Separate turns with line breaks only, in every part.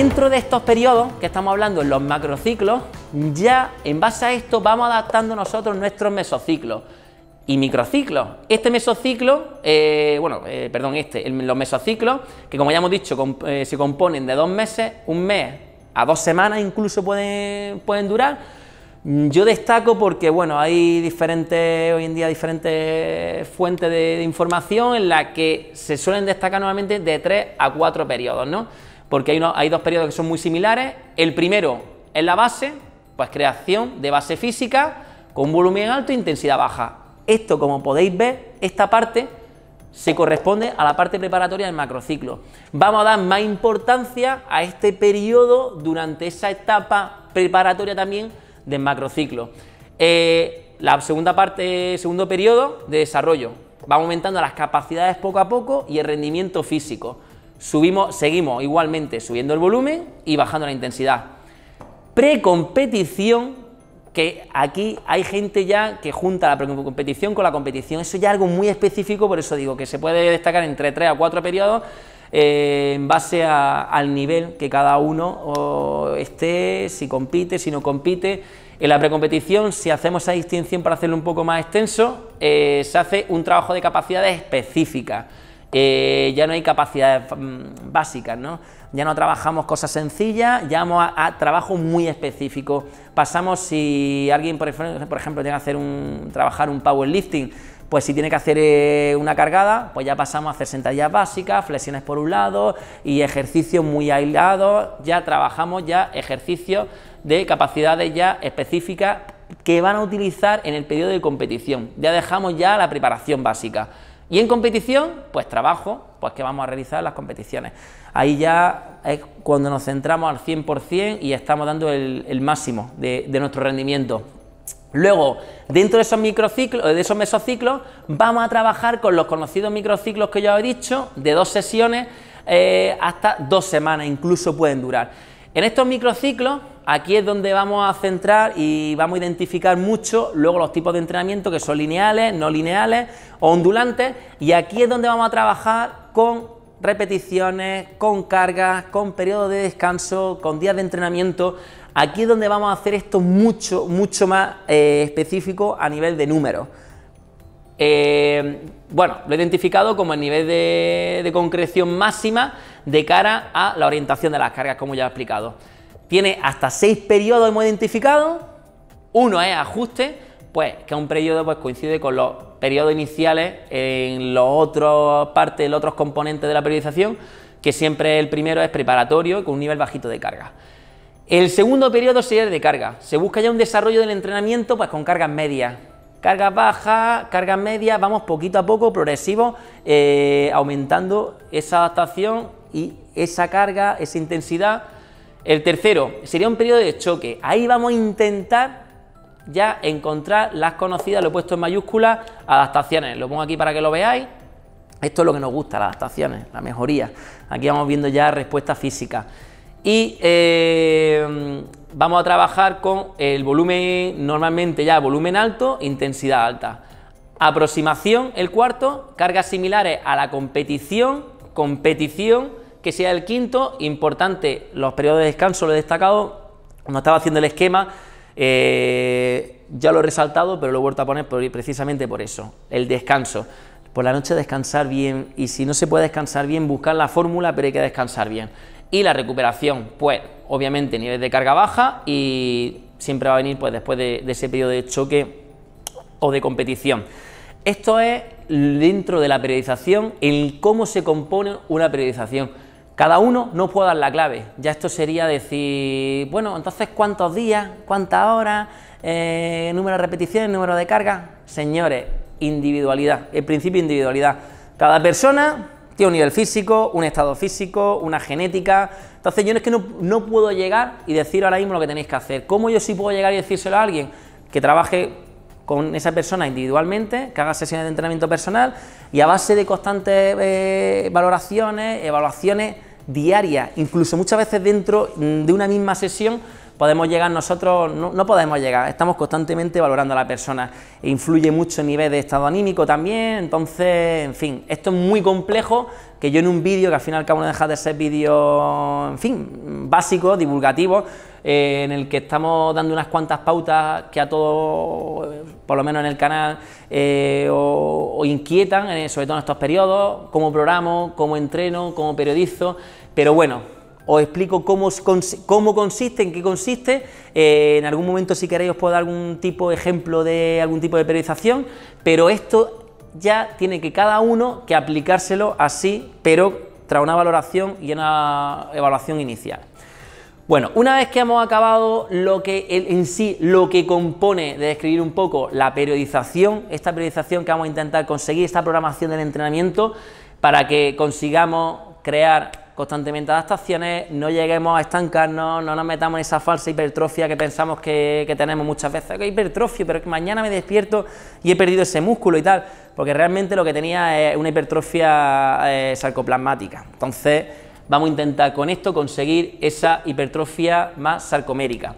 Dentro de estos periodos que estamos hablando en los macrociclos, ya en base a esto vamos adaptando nosotros nuestros mesociclos y microciclos. Este mesociclo, eh, bueno, eh, perdón, este, los mesociclos, que como ya hemos dicho, eh, se componen de dos meses, un mes a dos semanas incluso pueden, durar. Mm, yo destaco porque, bueno, hay diferentes, hoy en día diferentes fuentes de, información en las que se suelen destacar nuevamente de tres a cuatro periodos, ¿no? porque hay, dos periodos que son muy similares. El primero es la base, pues creación de base física con volumen alto e intensidad baja. Esto, como podéis ver, esta parte se corresponde a la parte preparatoria del macrociclo. Vamos a dar más importancia a este periodo durante esa etapa preparatoria también del macrociclo. Eh, la segunda parte, segundo periodo de desarrollo. Va aumentando las capacidades poco a poco y el rendimiento físico. Subimos, seguimos igualmente subiendo el volumen y bajando la intensidad. Precompetición, que aquí hay gente ya que junta la precompetición con la competición. Eso ya es algo muy específico, por eso digo que se puede destacar entre 3 a 4 periodos eh, en base al nivel que cada uno esté, si compite, si no compite. En la precompetición, si hacemos esa distinción para hacerlo un poco más extenso, eh, se hace un trabajo de capacidades específicas ya no hay capacidades mm, básicas, ¿no? Ya no trabajamos cosas sencillas, ya vamos a, trabajos trabajo muy específico. Pasamos si alguien, por ejemplo, por ejemplo, tiene que hacer un, trabajar un powerlifting, pues si tiene que hacer eh, una cargada, pues ya pasamos a hacer sentadillas básicas, flexiones por un lado y ejercicios muy aislados, ya trabajamos ya ejercicios de capacidades ya específicas que van a utilizar en el periodo de competición, ya dejamos ya la preparación básica. Y en competición, pues trabajo, pues que vamos a realizar las competiciones. Ahí ya es cuando nos centramos al 100% y estamos dando el, máximo de, nuestro rendimiento. Luego, dentro de esos microciclos, de esos mesociclos, vamos a trabajar con los conocidos microciclos que yo he dicho, de dos sesiones eh, hasta dos semanas, incluso pueden durar. En estos microciclos, aquí es donde vamos a centrar y vamos a identificar mucho luego los tipos de entrenamiento que son lineales, no lineales o ondulantes, y aquí es donde vamos a trabajar con repeticiones, con cargas, con periodos de descanso, con días de entrenamiento. Aquí es donde vamos a hacer esto mucho, mucho más eh, específico a nivel de números. Eh, bueno, lo he identificado como el nivel de concreción máxima de cara a la orientación de las cargas, como ya he explicado. Tiene hasta seis periodos hemos identificado. Uno es ajuste, pues que un periodo pues, coincide con los periodos iniciales en los otros partes, los otros componentes de la periodización, que siempre el primero es preparatorio con un nivel bajito de carga. El segundo periodo sería de carga. Se busca ya un desarrollo del entrenamiento pues, con cargas medias. Cargas bajas, cargas medias, vamos poquito a poco, progresivo, eh, aumentando esa adaptación y esa carga, esa intensidad. El tercero sería un periodo de choque. Ahí vamos a intentar ya encontrar las conocidas, lo he puesto en mayúsculas, adaptaciones. Lo pongo aquí para que lo veáis. Esto es lo que nos gusta, las adaptaciones, la mejoría. Aquí vamos viendo ya respuesta física. Y eh, vamos a trabajar con el volumen, normalmente ya volumen alto, intensidad alta. Aproximación, el cuarto, cargas similares a la competición competición, que sea el quinto. Importante, los periodos de descanso lo he destacado. Cuando estaba haciendo el esquema, eh, ya lo he resaltado, pero lo he vuelto a poner precisamente por eso, el descanso. Por la noche descansar bien y si no se puede descansar bien, buscar la fórmula, pero hay que descansar bien. Y la recuperación, pues obviamente nivel de carga baja y siempre va a venir pues, después de, de ese periodo de choque o de competición. Esto es dentro de la periodización en cómo se compone una periodización. Cada uno no puede dar la clave. Ya esto sería decir, bueno, entonces cuántos días, cuántas horas, eh, número de repeticiones, número de cargas. Señores, individualidad, el principio de individualidad. Cada persona tiene un nivel físico, un estado físico, una genética. Entonces yo no es que no, no puedo llegar y decir ahora mismo lo que tenéis que hacer. ¿Cómo yo sí puedo llegar y decírselo a alguien que trabaje con esa persona individualmente, que haga sesiones de entrenamiento personal y a base de constantes eh, valoraciones, evaluaciones diarias, incluso muchas veces dentro mm, de una misma sesión podemos llegar nosotros, no, podemos llegar, estamos constantemente valorando a la persona. e Influye mucho el nivel de estado anímico también, entonces, en fin, esto es muy complejo que yo en un vídeo, que al final acabo de dejar de ser vídeo, en fin, básico, divulgativo, eh, en el que estamos dando unas cuantas pautas que a todo por lo menos en el canal, eh, o, inquietan, eh, sobre todo en estos periodos, cómo programo, cómo entreno, cómo periodizo, pero bueno, os explico cómo, cómo consiste, en qué consiste, eh, en algún momento si queréis os puedo dar algún tipo, de ejemplo de algún tipo de periodización, pero esto ya tiene que cada uno que aplicárselo así, pero tras una valoración y una evaluación inicial. Bueno, una vez que hemos acabado lo que en sí, lo que compone de describir un poco la periodización, esta periodización que vamos a intentar conseguir, esta programación del entrenamiento, para que consigamos crear constantemente adaptaciones, no lleguemos a estancarnos, no nos metamos en esa falsa hipertrofia que pensamos que, tenemos muchas veces, que hipertrofia, pero que mañana me despierto y he perdido ese músculo y tal, porque realmente lo que tenía es una hipertrofia eh, sarcoplasmática. Entonces, Vamos a intentar con esto conseguir esa hipertrofia más sarcomérica.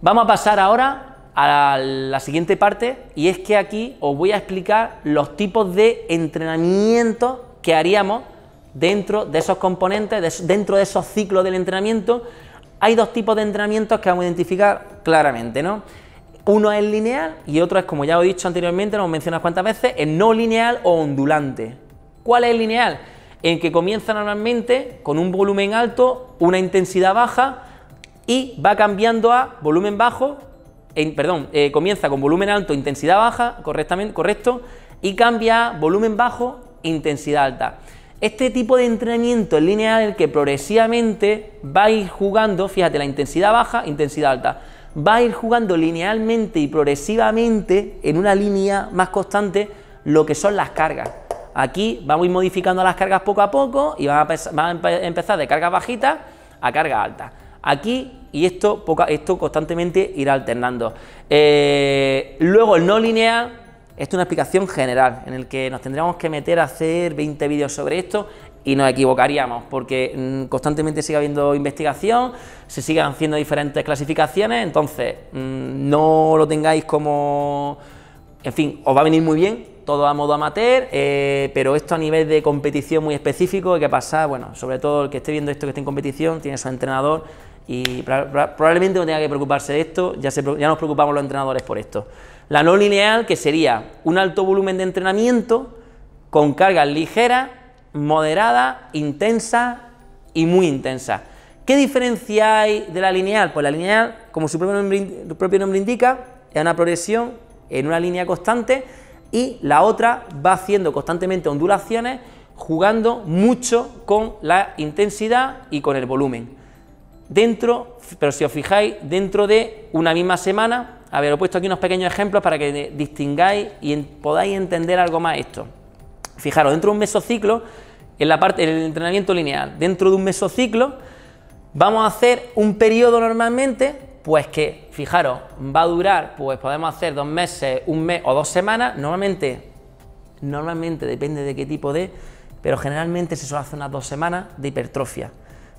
Vamos a pasar ahora a la siguiente parte y es que aquí os voy a explicar los tipos de entrenamiento que haríamos dentro de esos componentes, dentro de esos ciclos del entrenamiento. Hay dos tipos de entrenamientos que vamos a identificar claramente, ¿no? Uno es lineal y otro es, como ya os he dicho anteriormente, lo hemos mencionado cuantas veces, es no lineal o ondulante. ¿Cuál es el lineal? en que comienza normalmente con un volumen alto, una intensidad baja y va cambiando a volumen bajo, perdón, eh, comienza con volumen alto, intensidad baja, correctamente, correcto, y cambia a volumen bajo, intensidad alta. Este tipo de entrenamiento es lineal, el que progresivamente va a ir jugando, fíjate, la intensidad baja, intensidad alta, va a ir jugando linealmente y progresivamente en una línea más constante lo que son las cargas. Aquí vamos a ir modificando las cargas poco a poco y van a, empezar de cargas bajitas a carga alta. Aquí y esto, esto constantemente irá alternando. Eh, luego el no lineal, esto es una explicación general en el que nos tendríamos que meter a hacer 20 vídeos sobre esto y nos equivocaríamos porque mm, constantemente sigue habiendo investigación, se siguen haciendo diferentes clasificaciones, entonces mm, no lo tengáis como... En fin, os va a venir muy bien todo a modo amateur, eh, pero esto a nivel de competición muy específico hay que pasar, bueno, sobre todo el que esté viendo esto que esté en competición, tiene su entrenador y probablemente no tenga que preocuparse de esto, ya, se, ya nos preocupamos los entrenadores por esto. La no lineal, que sería un alto volumen de entrenamiento con cargas ligeras, moderadas, intensas y muy intensa ¿Qué diferencia hay de la lineal? Pues la lineal, como su propio nombre indica, es una progresión en una línea constante y la otra va haciendo constantemente ondulaciones jugando mucho con la intensidad y con el volumen. Dentro, pero si os fijáis, dentro de una misma semana, a ver, he puesto aquí unos pequeños ejemplos para que distingáis y podáis entender algo más esto. Fijaros, dentro de un mesociclo, en la parte del entrenamiento lineal, dentro de un mesociclo, vamos a hacer un periodo normalmente pues que, fijaros, va a durar, pues podemos hacer dos meses, un mes o dos semanas, normalmente, normalmente depende de qué tipo de, pero generalmente se suele hacer unas dos semanas de hipertrofia,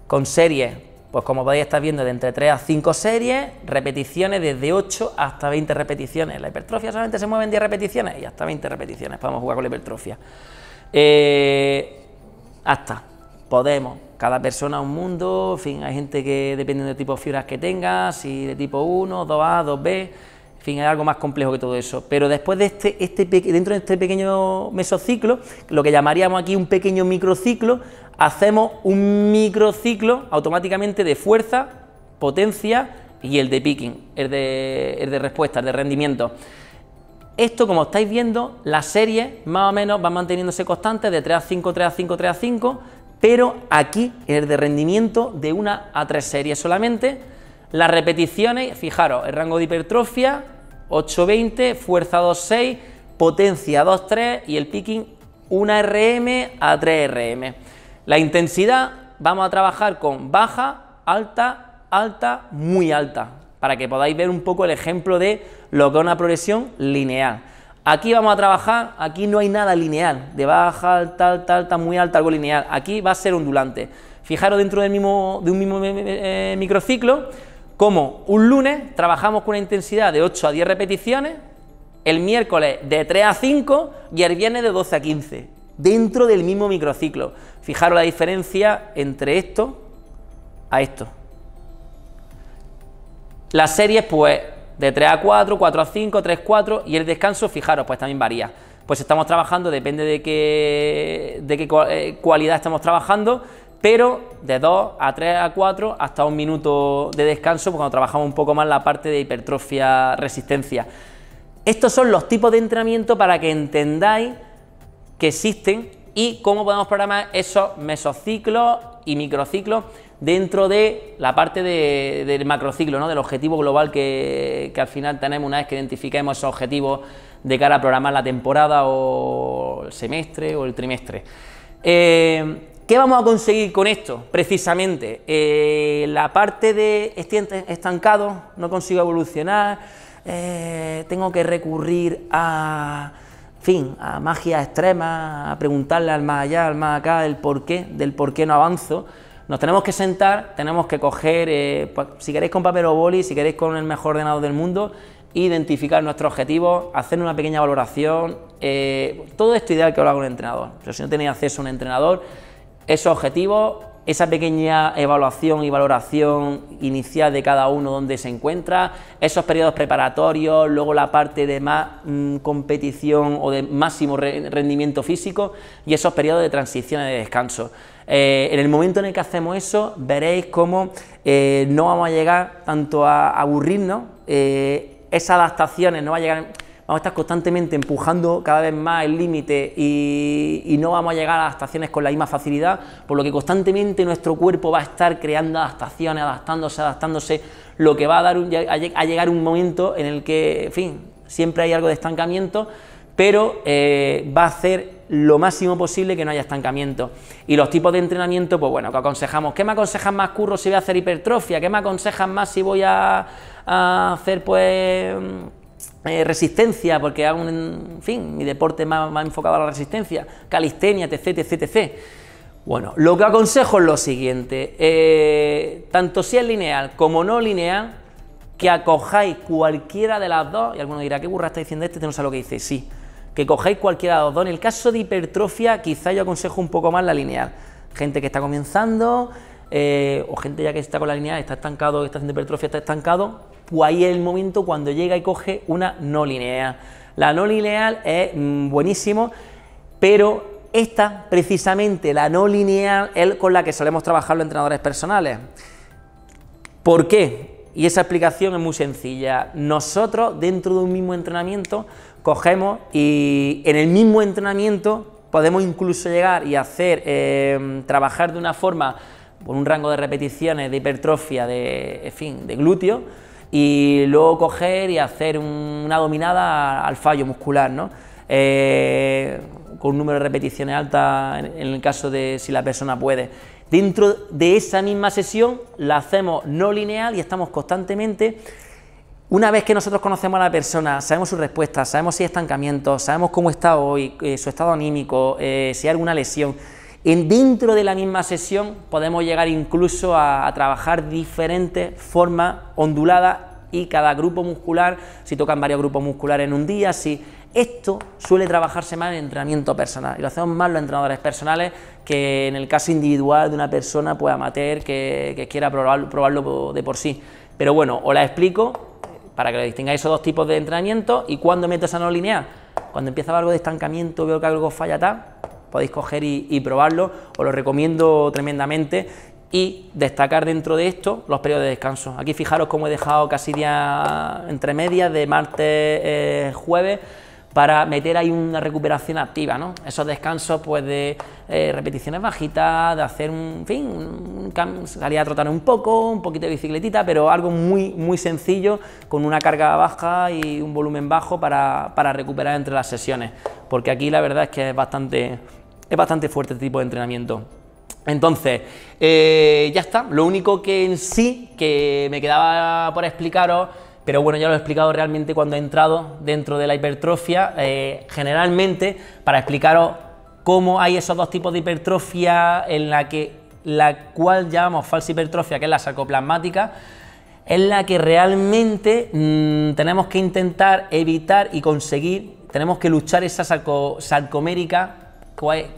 con series, pues como podéis estar viendo, de entre 3 a 5 series, repeticiones desde 8 hasta 20 repeticiones, la hipertrofia solamente se mueve en 10 repeticiones y hasta 20 repeticiones, podemos jugar con la hipertrofia. Eh, hasta, podemos, cada persona un mundo, fin, hay gente que depende del tipo de fibras que tengas... si de tipo 1, 2A, 2B, en fin, es algo más complejo que todo eso. Pero después de este, este dentro de este pequeño mesociclo, lo que llamaríamos aquí un pequeño microciclo, hacemos un microciclo automáticamente de fuerza, potencia y el de picking, el de, el de respuesta, el de rendimiento. Esto, como estáis viendo, las series más o menos van manteniéndose constantes de 3 a 5, 3 a 5, 3 a 5, pero aquí es de rendimiento de una a tres series solamente. Las repeticiones, fijaros, el rango de hipertrofia 8-20, fuerza 2-6, potencia 2-3 y el picking 1 RM a 3 RM. La intensidad vamos a trabajar con baja, alta, alta, muy alta, para que podáis ver un poco el ejemplo de lo que es una progresión lineal. Aquí vamos a trabajar, aquí no hay nada lineal, de baja, tal, alta, muy alta, algo lineal. Aquí va a ser ondulante. Fijaros dentro del mismo, de un mismo eh, eh, microciclo, como un lunes trabajamos con una intensidad de 8 a 10 repeticiones, el miércoles de 3 a 5 y el viernes de 12 a 15, dentro del mismo microciclo. Fijaros la diferencia entre esto a esto. Las series, pues, de 3 a 4, 4 a 5, 3 a 4 y el descanso, fijaros, pues también varía. Pues estamos trabajando, depende de qué, de qué eh, cualidad estamos trabajando, pero de 2 a 3 a 4 hasta un minuto de descanso pues cuando trabajamos un poco más la parte de hipertrofia resistencia. Estos son los tipos de entrenamiento para que entendáis que existen y cómo podemos programar esos mesociclos y microciclos dentro de la parte del macrociclo, ¿no? del objetivo global que, al final tenemos una vez que identifiquemos esos objetivos de cara a programar la temporada o el semestre o el trimestre. Eh, ¿Qué vamos a conseguir con esto? Precisamente, eh, la parte de estoy estancado, no consigo evolucionar, eh, tengo que recurrir a, fin, a magia extrema, a preguntarle al más allá, al más acá, el por qué, del por qué no avanzo. Nos tenemos que sentar, tenemos que coger, eh, si queréis con papel o boli, si queréis con el mejor ordenador del mundo, identificar nuestro objetivo, hacer una pequeña valoración. Eh, todo esto ideal que lo haga un entrenador. Pero si no tenéis acceso a un entrenador, esos objetivos esa pequeña evaluación y valoración inicial de cada uno donde se encuentra, esos periodos preparatorios, luego la parte de más mm, competición o de máximo rendimiento físico y esos periodos de transición y de descanso. Eh, en el momento en el que hacemos eso, veréis cómo eh, no vamos a llegar tanto a aburrirnos, eh, esas adaptaciones no va a llegar vamos a estar constantemente empujando cada vez más el límite y, no vamos a llegar a adaptaciones con la misma facilidad, por lo que constantemente nuestro cuerpo va a estar creando adaptaciones, adaptándose, adaptándose, lo que va a, dar a llegar un momento en el que, en fin, siempre hay algo de estancamiento, pero eh, va a hacer lo máximo posible que no haya estancamiento. Y los tipos de entrenamiento, pues bueno, que aconsejamos, ¿qué me aconsejan más curro si voy a hacer hipertrofia? ¿Qué me aconsejan más si voy a, a hacer pues eh, resistencia, porque hago, en fin, mi deporte más, más enfocado a la resistencia, calistenia, etc, etc, etc. Bueno, lo que aconsejo es lo siguiente, eh, tanto si es lineal como no lineal, que acojáis cualquiera de las dos, y alguno dirá, ¿qué burra está diciendo este? no sé lo que dice, sí, que cojáis cualquiera de las dos. En el caso de hipertrofia, quizá yo aconsejo un poco más la lineal. Gente que está comenzando, eh, o gente ya que está con la lineal, está estancado, está haciendo hipertrofia, está estancado, pues ahí es el momento cuando llega y coge una no lineal. La no lineal es mm, buenísimo, pero esta, precisamente, la no lineal, es con la que solemos trabajar los entrenadores personales. ¿Por qué? Y esa explicación es muy sencilla. Nosotros, dentro de un mismo entrenamiento, cogemos y en el mismo entrenamiento podemos incluso llegar y hacer, em, trabajar de una forma, por un rango de repeticiones, de hipertrofia, de, en fin, de glúteo, y luego coger y hacer una dominada al fallo muscular, ¿no? Eh, con un número de repeticiones alta en, el caso de si la persona puede. Dentro de esa misma sesión la hacemos no lineal y estamos constantemente una vez que nosotros conocemos a la persona, sabemos su respuesta, sabemos si hay estancamiento, sabemos cómo está hoy, eh, su estado anímico, eh, si hay alguna lesión, en, dentro de la misma sesión podemos llegar incluso a, trabajar diferentes formas onduladas y cada grupo muscular, si tocan varios grupos musculares en un día, si esto suele trabajarse más en entrenamiento personal y lo hacemos más los entrenadores personales que en el caso individual de una persona pues amateur que, quiera probarlo, probarlo de por sí. Pero bueno, os la explico eh, para que lo distingáis esos dos tipos de entrenamiento y cuando meto esa no lineal. Cuando empieza algo de estancamiento, veo que algo falla tal, podéis coger y, probarlo, os lo recomiendo tremendamente y destacar dentro de esto los periodos de descanso. Aquí fijaros cómo he dejado casi día entre medias de martes, eh, jueves, para meter ahí una recuperación activa, ¿no? Esos descansos pues de eh, repeticiones bajitas, de hacer un, fin, un salir a trotar un poco, un poquito de bicicletita, pero algo muy, muy sencillo, con una carga baja y un volumen bajo para, para recuperar entre las sesiones, porque aquí la verdad es que es bastante, es bastante fuerte este tipo de entrenamiento. Entonces, eh, ya está. Lo único que en sí que me quedaba por explicaros, pero bueno, ya lo he explicado realmente cuando he entrado dentro de la hipertrofia, eh, generalmente para explicaros cómo hay esos dos tipos de hipertrofia en la que la cual llamamos falsa hipertrofia, que es la sarcoplasmática, es la que realmente mm, tenemos que intentar evitar y conseguir, tenemos que luchar esa sarcomérica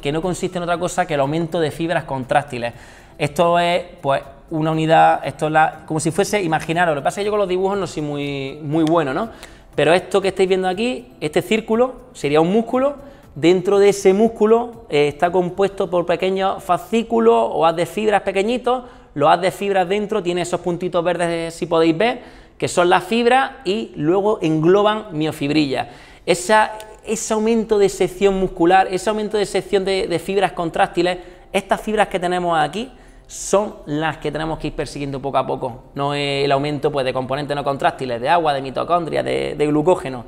que no consiste en otra cosa que el aumento de fibras contráctiles. Esto es, pues, una unidad, esto es como si fuese, imaginaros, lo que pasa es que yo con los dibujos no soy muy, muy bueno, ¿no? Pero esto que estáis viendo aquí, este círculo, sería un músculo, dentro de ese músculo eh, está compuesto por pequeños fascículos o haz de fibras pequeñitos, los haz de fibras dentro tiene esos puntitos verdes, eh, si podéis ver, que son las fibras y luego engloban miofibrillas. Esa, ese aumento de sección muscular, ese aumento de sección de, fibras contráctiles, estas fibras que tenemos aquí, son las que tenemos que ir persiguiendo poco a poco, no el aumento pues, de componentes no contráctiles, de agua, de mitocondria, de, glucógeno.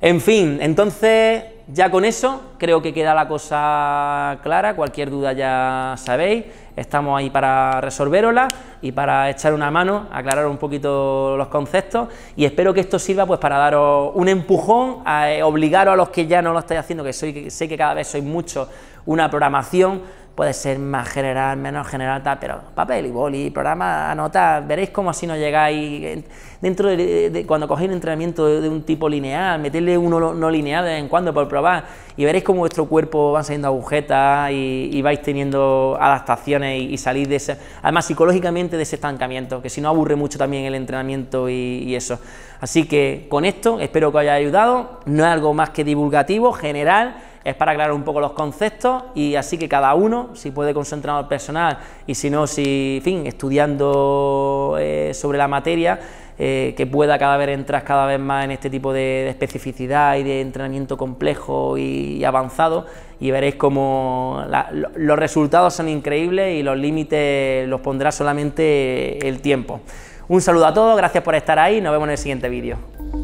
En fin, entonces ya con eso creo que queda la cosa clara, cualquier duda ya sabéis, estamos ahí para resolverosla y para echar una mano, aclarar un poquito los conceptos y espero que esto sirva pues para daros un empujón, a, eh, obligaros a los que ya no lo estáis haciendo, que, soy, sé que cada vez sois mucho una programación puede ser más general, menos general, tal, pero papel y boli, programa, anotar, veréis cómo así no llegáis. Eh, dentro de, cuando cogéis un entrenamiento de, un tipo lineal, meterle uno no lineal de vez en cuando por probar, y veréis cómo vuestro cuerpo va saliendo agujetas y, vais teniendo adaptaciones y, y salís de ese, además psicológicamente de ese estancamiento, que si no aburre mucho también el entrenamiento y eso. Así que con esto espero que os haya ayudado, no es algo más que divulgativo, general es para aclarar un poco los conceptos y así que cada uno, si puede concentrar al personal y si no, si, fin, estudiando eh, sobre la materia, eh, que pueda cada vez entrar cada vez más en este tipo de, especificidad y de entrenamiento complejo y, avanzado y veréis como los resultados son increíbles y los límites los pondrá solamente el tiempo. Un saludo a todos, gracias por estar ahí, nos vemos en el siguiente vídeo.